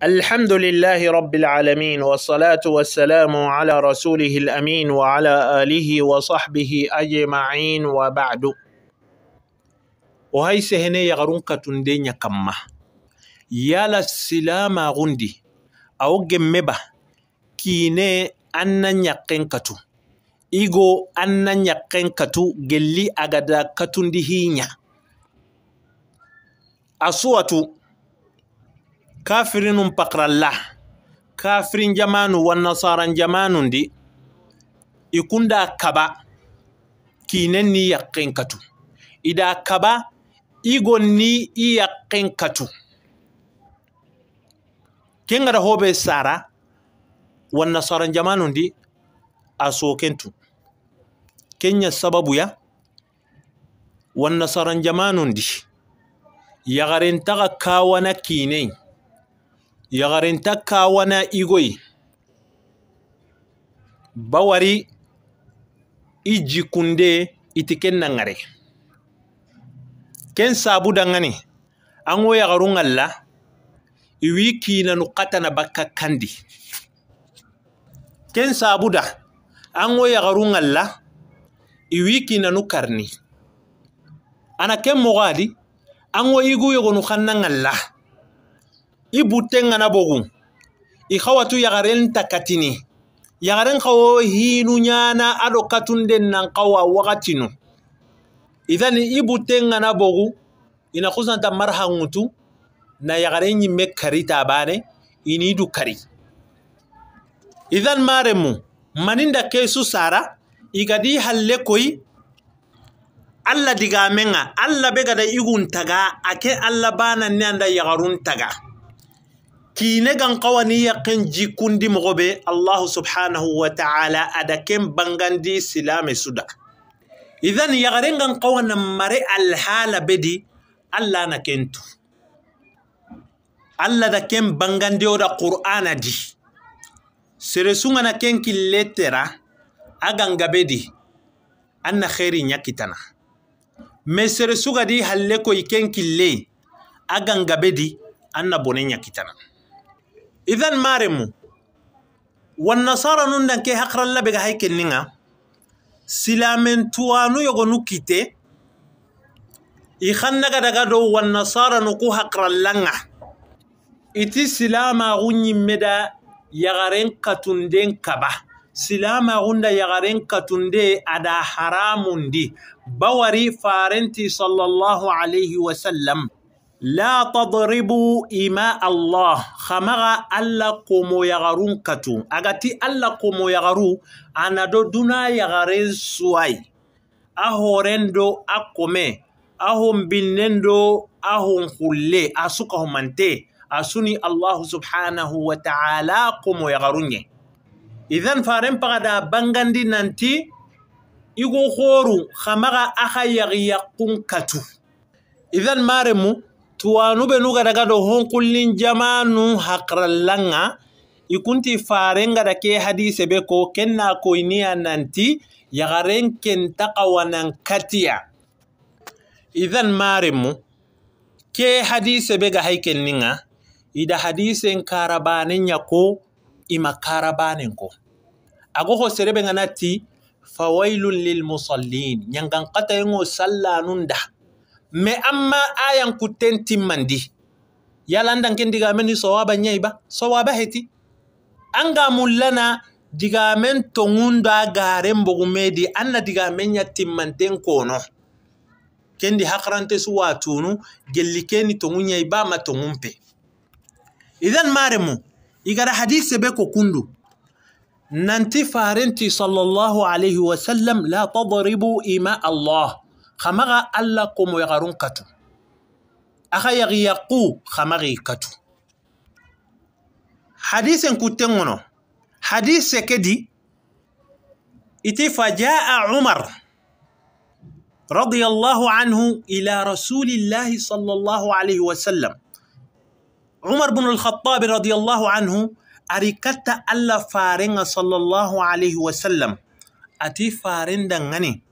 الحمد لله رب العالمين والصلاة والسلام على رسوله الأمين وعلى آله وصحبه أجمعين وبعد وهي سهنة يغرونك تندين كما يالا السلام غندي أو جمبا كيني أنا نيقين كتو إيغو أنا نيقين كتو جلي أغدا كتندهينيا أصواتو kafirinun pakralla kafirin jamanu wan nasaran jamanun di ikunda kaba kinan ni yakin katu ida kaba igon ni yakin katu kenga da hobe sara wan nasaran jamanun di asokentu kenya sababu ya wan nasaran jamanun di garin taga kawana kinai wana igoi bawari kunde itiken nangare ken sabu dangani ango yagharun alla iwiki na na baka kandi ken sabu da ango yagharun alla iwiki na nukarni ana ken mogadi ango igu yogonu khannangalla i e butten gana bogu i e xawatu yagaren takatini yagaren xawo hinu ɲana ado katunden nan xawa wagatinu idani i e butten gana bogu ina xusanta marha ŋutu na yagaren ɲimme kari tabane ini du kari idan maremu maninda kesu sara igadi halle koyi allah digamenga allah be gada igun taga ake allah banan ne anda yagarun taga kiine gan qawaniya ken jikundi mogo be allahu subhanahu wa taala ada ken bangandi silame suda idhan yagaren gan qawana mare alhala bedi allah na kentu allah da ken bangandi da qur'ana di seresunga na ken killetera aganga bedi anna kheri nyakitana me seresuga di halle ko iken kille aganga bedi anna bone kitana إذن مارمو والنصارى نندن كي هقرا لبغا هاي كننغا سلامن توانو يغو نكيتي إخان نغا دغا دو والنصارى نكو هقرا لنغا إتي سلاما غني مدى يغارين كتندين كبا سلاما غندا يغارين كتندي أدا حرام دي بوري فارنتي صلى الله عليه وسلم لا تضربوا إماء الله hamaga alla komo yagarun katu agati alla komo yagaru anado duna yagaren suwai a horen do a kome a honbinnen do a a suka humante a suni allahu subhanahu wa ta'ala komo yagarun idan faren da bangandi nanti igo horu hamaga aha yagiyakun katu idan maremu tuwanu ɓe nu gada gado honkullin jamanu hakrallanga ikunti faren da ke hadise ɓe ko kenna koyniya nanti yagaren kentakawanan katiya idan marimu ke hadise ɓe ga haykenninga ida hadisen karabanen ya ko ima karabanin ko ago ho serebe lil natti fawailun lilmusallin yangan katayengo sallanun da me amma ayan ku tentin mandi yala andan ken digamenu sawaba nyai ba sawaba heti anga mullana digamen tongundo a garen bogumedi anna digamen ya timmanten kono kendi hakrante su watunu gelli keni tongu nyai ba ma tongumpe idan maremu igara hadise be ko kundu nanti farenti sallallahu alaihi wasallam la tadribu ima allah khamaga alla komo yagarun katu aga yagi خمغي khamagi حديث hadisen kutengono حديث كدي إتي فجاء عمر رضي الله عنه إلى رسول الله صلى الله عليه وسلم عمر بن الخطاب رضي الله عنه أريكت ألا فارن صلى الله عليه وسلم أتي فارن دنغني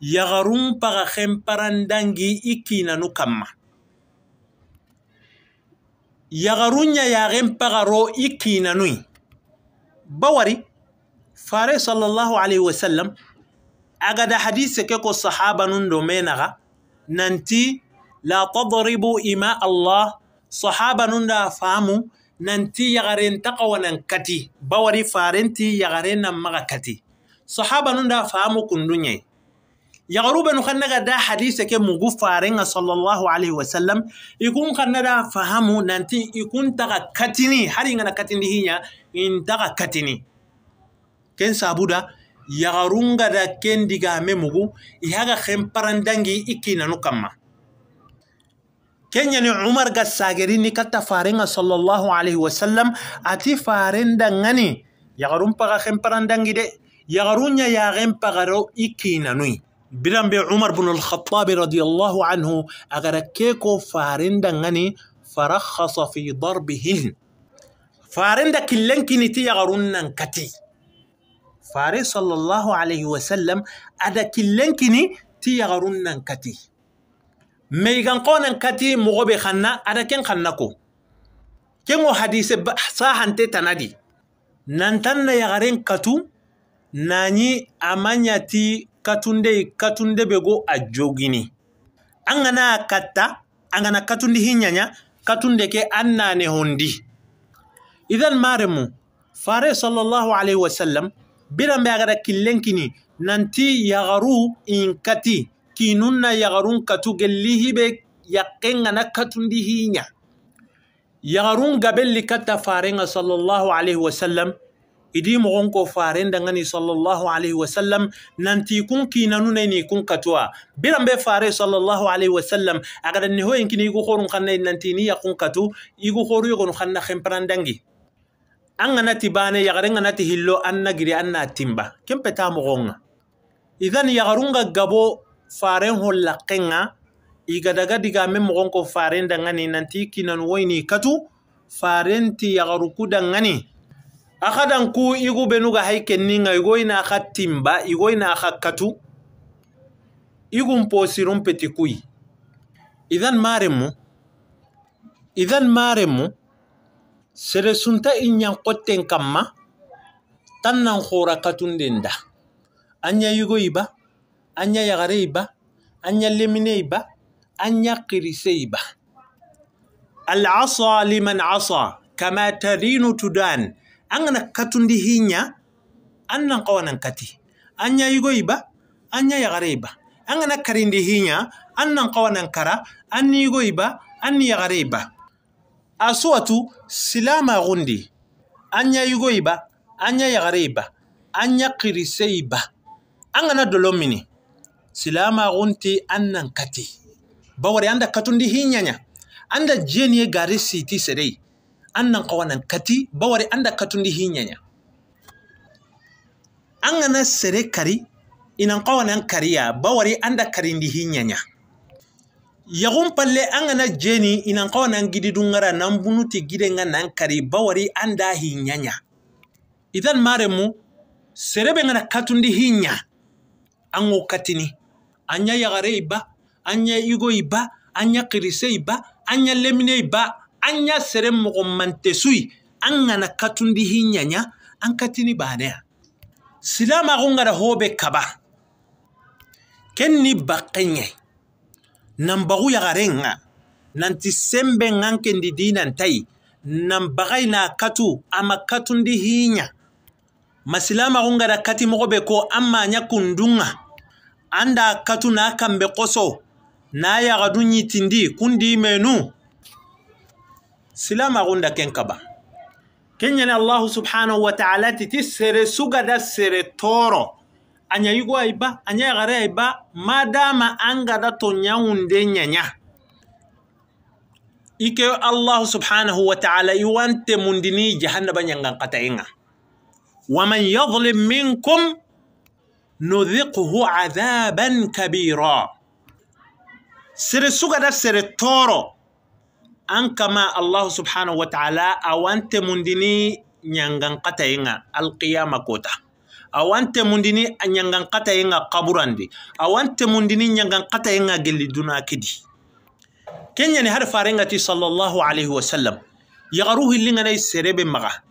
yagarun pagahen parandangi ikinanu kamma yagarun yayagen pagaro ikinanui bawari fare sallallahu alaihi wasallam agada hadise ke ko sahaba nun do menaga nanti la tadribu ima allah sahaba nun da famu nanti yagaren taqawanan kati bawari farenti yagaren nan maga kati sahaba nun da famu kundunyai يغرب نخنغ دا حديث كي مغو فارنغ صلى الله عليه وسلم يكون خلنا دا فهمه نانتي يكون تغا كتني حرينغ كتني هي إن تغا كتني كن سابودا يغرونغ دا كن ديغا ممغو يهاغا خمبرندنجي إكينا نكما kenyani umar ga sagerini katta farenga sallallahu alaihi wasallam ati farenda ngani يا paga hemparandangi de yagarunya اكي ikinanui بلان بي عمر بن الخطاب رضي الله عنه اغر كيكو فارندا غني فرخص في ضربهن فارندا كلن كنتي غرنا كتي فاري صلى الله عليه وسلم ادا كلن كني تي غرنا كتي ميغان قونا كتي مغبي خنا ادا كن خناكو كم حديث صاحن تتنادي ننتن يغرين كتو ناني امانيتي katunde katunde be go a jogini an gana katta an gana katundi hinyanya katunde ke an nane hondi idan maremu fare sallallahu alaihi wasallam biran be agara killenkini nanti yagaru in kati kinunna yagarun katu gelli hibe yakken na katundi hinya yagarun gabelli katta farenga sallallahu alaihi wasallam idi mogon ko faren dangani sallallahu alaihi wasallam nanti kun kinanu ni kun katwa biran be fare sallallahu alaihi wasallam agada ni hoyin kini igu horun khanna nanti ni ya kun katu igu horu yogon khanna khempran dangi an ga nati bane yagaren ga nati hillo an na giri an na timba kin peta mogon ga idan yagarun ga gabo faren holla kenga iga daga diga men mogon ko faren dangani nanti kinan woyni katu faren ti yagaru ku dangani akadan ku igu benuga haikeninga igoina aka timba igoina aka katu igu mposirun petikui idhan maremu idhan maremu seresunta inyankoten kamma nan hora katunden da anya yugo iba anya yagare iba anya lemine iba anya kirise iba العصا لمن عصى كما تدين تدان an kana katundi hinya an nan kawanan kati an ya yugo iba an ya yagare an kana karindi hinya an nan kawanan kara an ni yugo iba an ni yagare iba a silama gundi an ya yugo iba an ya yagare iba an ya kirise an kana dolomini silama gunti an nan kati bawari anda katundi hinyanya anda jeniye gare siti sedei annan kawanan kati bawari anda katundi hinyanya an gana sere kari inan kawanan kariya bawari anda karindi hinyanya yagun palle an gana jeni inan kawanan gidi dungara nan bunuti gidenga nan kari bawari anda hinyanya idan maremu sere be gana katundi hinya an go katini an ya yagare iba an ya igo iba an ya kirise iba an lemine iba an y'a sɛrɛ mɔgɔ man tɛ su katundi hi ɲaɲa an katini banɛya silama gonga da hobe kaba ken ni bakkenye nan bagu yagarenga nanti sembe nganke ndi dinan tai nan bagai na katu ama katundi hinya masilama gonga da kati mogobe ko amma nya kundunga anda katu na kambe koso na gadunyi tindi kundi menu silamaxunda ken kenkaba kenya ni allahu subhanahu wa taala titi sere suga da sere toro a ɲayigo a ba a ɲayaxare a ba madama anga da to ɲaŋunde ɲaɲa i ke allahu subhanahu wa taala iwante mundini jahannaba ɲangan kata ŋa waman yadhlim minkum nudhiqhu adhaban kabira sere suga da sere toro Anka ma allah subhanahu wa ta'ala awante mundini nyangan kata inga qiyama kota awante mundini nyangan kata inga kaburandi awante mundini nyangan kata inga gili dunakidi kenya ni sallallahu alaihi wasallam yagaruhi linga na serebe maga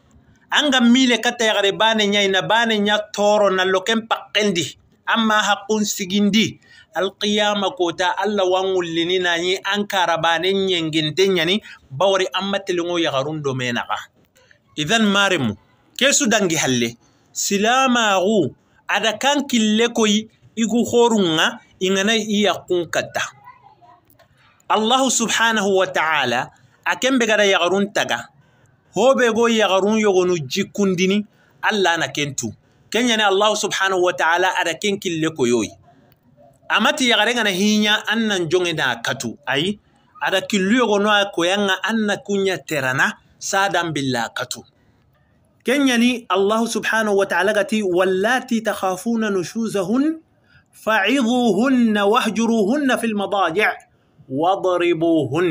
anga mile kata yagare bane nyai bane nyatoro toro na lokem kendi. amma haƙun sigindi alqiyama kota allah wangullini yi an karabanen yenginten ñani bawari amma telengo yagarundo menaxa idan ke kesu dangi halle a da kan kille koyi igu ina ingana iya kun kata. allahu subhanahu wa ta'ala aken ya garun taga hobe go garun yogonu jikundini allah na kentu kenyane allah subhanahu wa ta'ala ada kenkille koyoyi amati yagarenga na hinya annan jonge na katu ay ada killuyogo no koyanga anna kunya terana sadam billa katu kenyani allah subhanahu wa ta'ala gati wallati takhafuna nushuzahun فعظوهن واهجروهن في المضاجع واضربوهن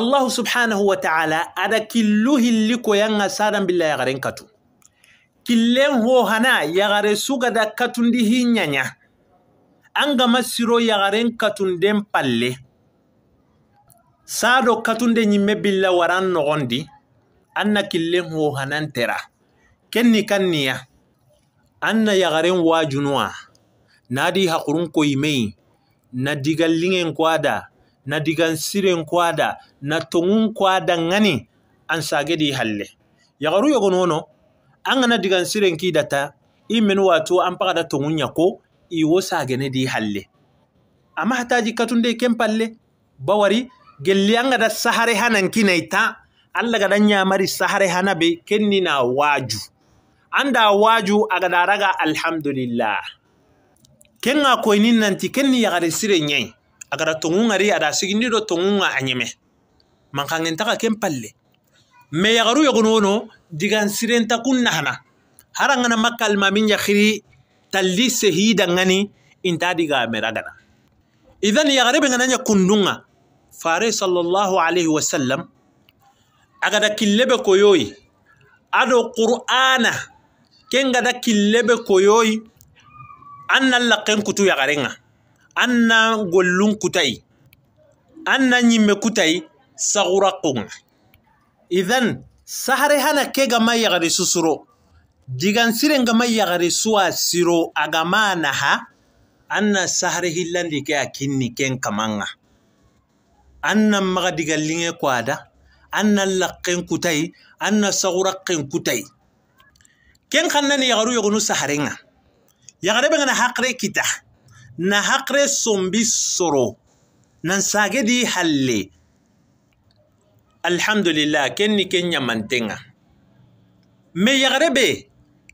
الله سبحانه وتعالى أدى كله اللي كويانا سادا بالله يغرين كتو killen wo hana yagare sugada katundi hi anga masiro yagare yagaren katunden palle sado katunde ñimme billa waran nogondi an na killen ho hanan tera ken ni kan niya an na yagaren wajunuwa hakurun koyimei na diga liŋen kwada na digan siren kwada na tongun kwada ngani an sagedi halle yagaru yogonono an kana digan sirin ki da ta imin wato an da tun ya ko i wo gane di halle amma katun katunde ken palle bawari gelli an gada sahare hanan ta allah ya mari sahare hana be kenni na waju anda waju da raga alhamdulillah kenga nan nanti kenni yagare sire nyai agada tongun ngari ada sigindi do tongun a ta ka ken palle me yagaru yogunono digan sirenta kun nahana harangana makkal mamin yakhiri talli sehida ngani inta diga meragana idhan yagaribe ngana kundunga fare sallallahu alaihi wasallam agada killebe koyoyi ado qur'ana kengada killebe koyoyi anna laqen kutu yagarenga anna gollun kutai anna nyimme kutai sagura qunga Idan sahare hana ke gama yagari susuro. Digansire gama yagari suwa siro agama naha. Anna sahare hillandi ke akinni ken kamanga. Anna maga digalinge kwada. Anna laqen kutai. Anna saguraqen kutai. Ken khannani yagaru yagunu saharenga. Yagare bengana haqre kita. Na haqre sombi soro. Nansage di halle. alhamdulillah ken ni ken ɲamantenga me yagarebe be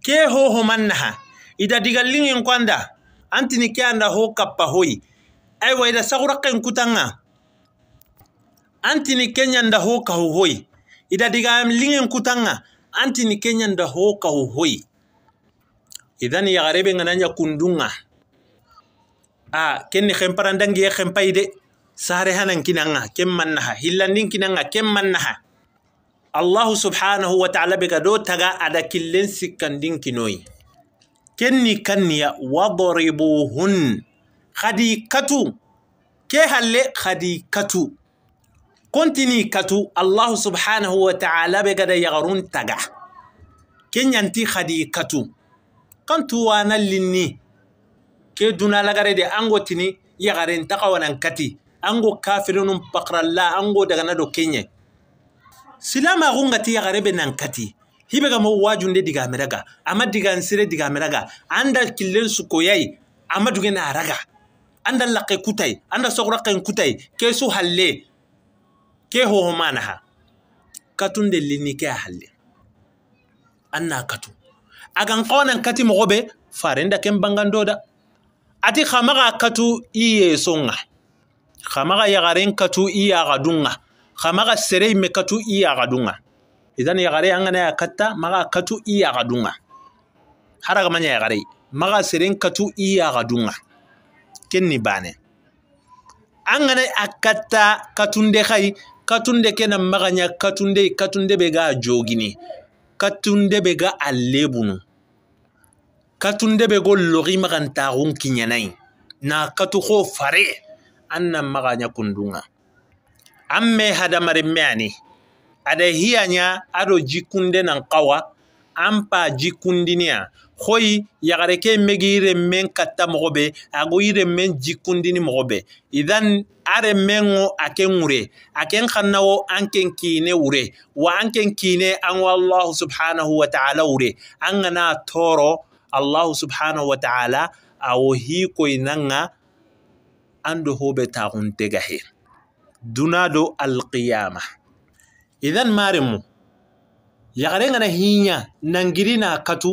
ke hohoman naha ida digallingen kwanda antini ke anda ho kappa hoyi aywa ida saguraken kutanga antini ke ɲanda ho kahu hoyi ida digallingen kutanga antini ke ɲanda ho kahu hoyi idan yagarebe be ŋana ɲa kundunga a ah, ken ni xemparandangiye xempayi sare hanan kinanga kemmannaha hillandin kinanga kemmannaha allahu subhanahu wa taala be do taga ada killen din kinoi kenni kanniya wadribuhun Khadi katu ke halle Khadi katu kontini katu allahu subhanahu wa taala be gada yagarun taga kenyanti hadi katu kantuwanallinni ke duna de angotini yagaren takawanan kati ango kafirinun pakralla ango daga na do kenye silama gunga ti yagare be nan kati hibe ga wajun wajunde diga meraga amma diga nsire diga meraga anda killen su koyai amma duge na raga anda lakke kutai anda sokra kan kutai ke su halle ke ho mana ha katun de lini ke halle anna katu agan qonan kati mo gobe farenda ken bangandoda ati khamaga katu iye songa khamaga yagaren katu iya yagadunga khamaga serei me katu i yagadunga idan yagare angana ya kata, maga katu iya yagadunga haraga manya yagare maga seren katu iya yagadunga kenni bane angana akatta katunde khai katunde kenan nya katunde katunde bega jogini katunde bega ga allebunu katunde bego lori maga magantaxun kiɲanayi na katu kho fare anna maganya kundunga amme hadamare meani ada hiyanya ado jikunde nan qawa ampa jikundinia hoyi yagareke megi ire men katta mogobe ago ire men jikundini mogobe idan are mengo ake ngure ake nkanna wo anken kine ure wa anke kine an wallahu subhanahu wa ta'ala ure an toro allahu subhanahu wa ta'ala awo hiko inanga ando hoɓe taxuntega he dunado do alqiyama idan maren mu ngana hinya nangirina katu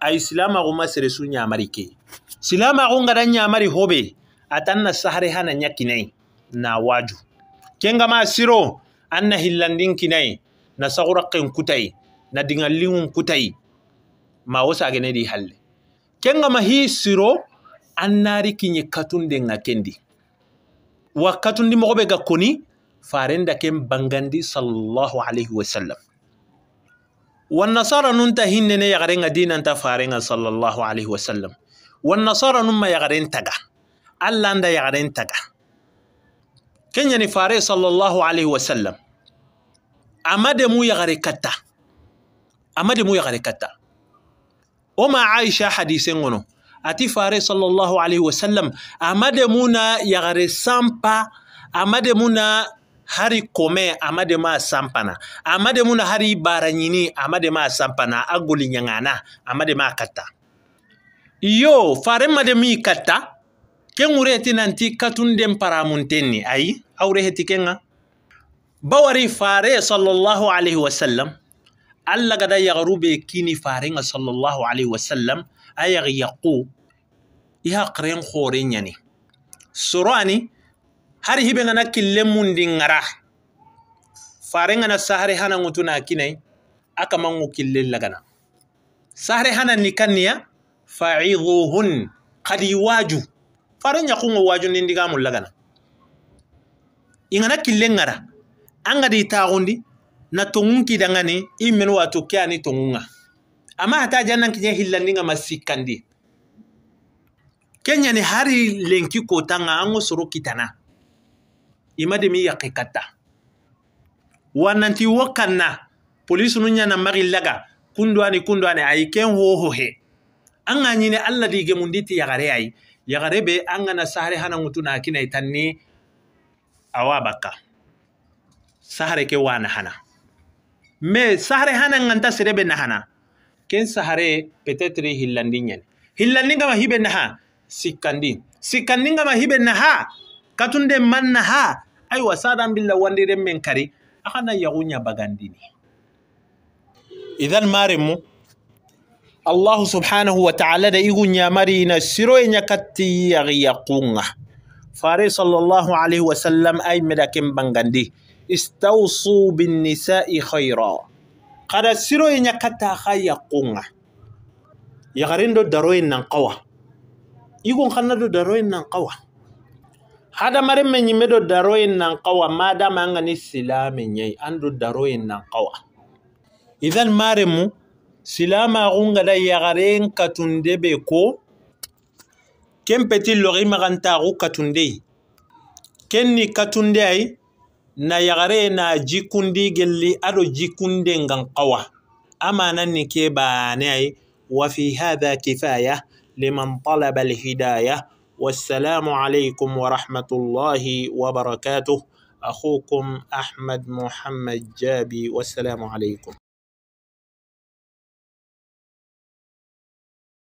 a islam ma masere su ɲamari ke silamaxu ngada ɲamari hoɓe atan na sahare hana ɲakinai na waju ma siro an na hillandin kinai na saxuraken kutai na dingalingun kutai ma wo sagene di halle kengama hi siro an kinye kiɲe katunden ŋa kendi wa katundi mogo be ga koni farenda ken bangandi sallallahu alaihi wasallam wannasara nun ta hinnene yagaren ŋa dinanta farenŋa sallallahu alaihi Wa nasara nun ma yagaren taga allah nda yagaren taga ni fare sallallahu alaihi sallam. amade mu yagare kata. amade mu yagare katta oma aisha hadisen ngono. ati fare sallallahu alaihi wasallam amade muna yagare sampa amade muna hari kome amade ma sampana amade muna hari baranyini amade ma sampana aguli nyangana amade ma kata yo fare made mi kata ken wure katun dem para paramuntenni ayi awre heti kenga bawari fare sallallahu alaihi wasallam allah gada ya be kini farenga sallallahu alaihi wasallam ayag yaqu iha kren khore nyani soro ani hari hibe ngana kille mundi ngara fare ngana sahare hana ngutuna kine, aka mangu kille lagana sahare hana nikania fa'idhuhun qad waju fare nyaku ngo waju nindiga mulagana ingana kille ngara angadi di tagundi na tongunki dangane imenu watu kyani tongunga amma hata jannan kijen hillandinga ma sikkandi kenyani hari lenki kotanga ango soro kitana imademi yaki katta wananti wo kanna polisi nu ɲana magi laga kunduani kunduani ayi ken hohohe an ga ɲini alla dige mundi ti yagare ayi yagare be an gana sahare hana ŋutu na kina itanni awa sahare ke wana hana me sahare hana ŋanta sere be nahana ken sahare peut-être hillandi ñani hillandi ngama hiɓe naha sikkandi sikkandi ngama hiɓe naha katunde man naha aywa saɗan billa wandiren men kari akana yagunya bagandini idan marimu mu allahu subhanahu wa taala da igu ñamarina siroye ñakatti yagiyaqunga fare sallallahu alayhi wa sallam ay meɗa ken bangandi istawsu kada siro ye nya kata ha ya kunga ya garindo daro ye nan kawa igon kana do daro nan kawa hada mare men nyime do daro ye nan kawa mada manga ni silame nyai ando daro ye nan kawa idan mare mu silama gunga da ya garen katunde ko ken peti logi magantaxu katunde ken ni katunde na yagare na jikundi gelli ado jikunde ngan qawa amanan ni ke baane ay wa fi hada kifaya liman talaba alhidaya wassalamu alaykum wa rahmatullahi wa barakatuh أخوكم أحمد محمد جابي والسلام عليكم